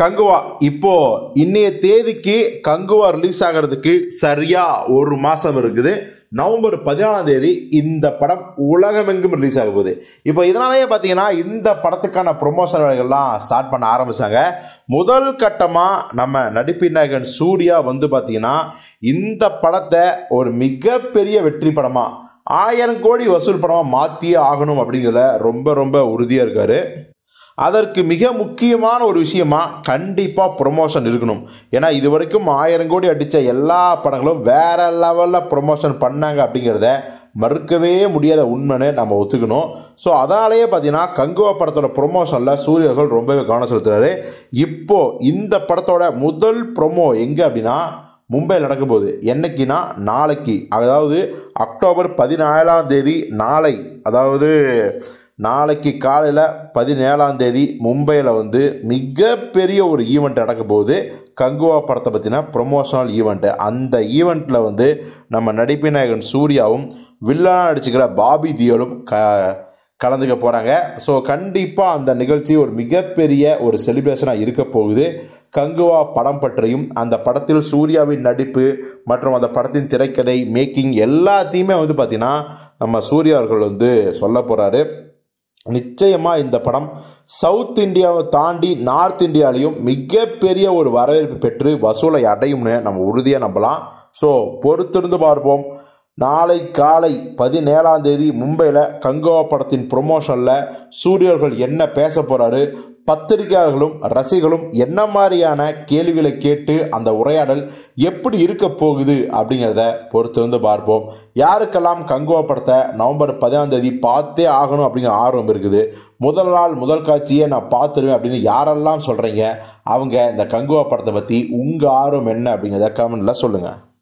கங்குவா இப்போ இன்னைய தேதிக்கு கங்குவா ரிலீஸ் ஆகிறதுக்கு சரியா ஒரு மாசம் இருக்குது நவம்பர் பதினாலாம் தேதி இந்த படம் உலகமெங்கும் ரிலீஸ் ஆக போகுது இப்போ இதனாலேயே பார்த்தீங்கன்னா இந்த படத்துக்கான ப்ரொமோஷன் வேலைகள்லாம் ஸ்டார்ட் பண்ண ஆரம்பித்தாங்க முதல் கட்டமாக நம்ம நடிப்பின் சூர்யா வந்து பார்த்திங்கன்னா இந்த படத்தை ஒரு மிகப்பெரிய வெற்றி படமாக ஆயிரம் கோடி வசூல் படமாக மாற்றியே ஆகணும் அப்படிங்கிறத ரொம்ப ரொம்ப உறுதியாக இருக்கார் அதற்கு மிக முக்கியமான ஒரு விஷயமா கண்டிப்பாக ப்ரொமோஷன் இருக்கணும் ஏன்னா இது வரைக்கும் ஆயிரம் கோடி அடித்த எல்லா படங்களும் வேறு லெவலில் ப்ரொமோஷன் பண்ணாங்க அப்படிங்கிறத மறுக்கவே முடியாத உண்மைன்னு நம்ம ஒத்துக்கணும் ஸோ அதாலேயே பார்த்தீங்கன்னா கங்குவா படத்தோட ப்ரொமோஷனில் சூரியர்கள் ரொம்பவே கவனம் செலுத்துகிறாரு இப்போது இந்த படத்தோட முதல் ப்ரொமோ எங்கே அப்படின்னா மும்பையில் நடக்க போகுது என்றைக்குன்னா நாளைக்கு அதாவது அக்டோபர் பதினாலாம் தேதி நாளை அதாவது நாளைக்கு காலையில் பதினேழாம் தேதி மும்பையில் வந்து மிகப்பெரிய ஒரு ஈவெண்ட் நடக்க போகுது கங்குவா படத்தை பற்றின ப்ரொமோஷனல் ஈவெண்ட்டு அந்த ஈவெண்ட்டில் வந்து நம்ம நடிப்பு நாயகன் சூர்யாவும் வில்லனாக நடிச்சுக்கிற பாபி தியோலும் க கலந்துக்க போகிறாங்க ஸோ கண்டிப்பாக அந்த நிகழ்ச்சி ஒரு மிகப்பெரிய ஒரு செலிப்ரேஷனாக இருக்க போகுது கங்குவா படம் பற்றியும் அந்த படத்தில் சூர்யாவின் நடிப்பு மற்றும் அந்த படத்தின் திரைக்கதை மேக்கிங் எல்லாத்தையுமே வந்து பார்த்திங்கன்னா நம்ம சூர்யா அவர்கள் வந்து சொல்ல போகிறாரு நிச்சயமாக இந்த படம் சவுத் இந்தியாவை தாண்டி நார்த் இந்தியாலையும் மிகப்பெரிய ஒரு வரவேற்பு பெற்று வசூலை அடையும்னு நம்ம உறுதியாக நம்பலாம் ஸோ பொறுத்திருந்து பார்ப்போம் நாளை காலை பதினேழாம் தேதி மும்பையில் கங்கோவா படத்தின் ப்ரொமோஷனில் சூரியர்கள் என்ன பேச போகிறாரு பத்திரிகையாளர்களும் ரசிகர்களும் என்ன மாதிரியான கேள்விகளை கேட்டு அந்த உரையாடல் எப்படி இருக்க போகுது அப்படிங்கிறத பொறுத்து வந்து பார்ப்போம் யாருக்கெல்லாம் கங்குவா படத்தை நவம்பர் பதினாம் தேதி பார்த்தே ஆகணும் அப்படிங்கிற ஆர்வம் இருக்குது முதல் நாள் முதல் காட்சியை நான் பார்த்துருவேன் அப்படின்னு யாரெல்லாம் சொல்கிறீங்க அவங்க இந்த கங்குவா படத்தை பற்றி உங்கள் ஆர்வம் என்ன அப்படிங்கிறத கமெண்டில் சொல்லுங்கள்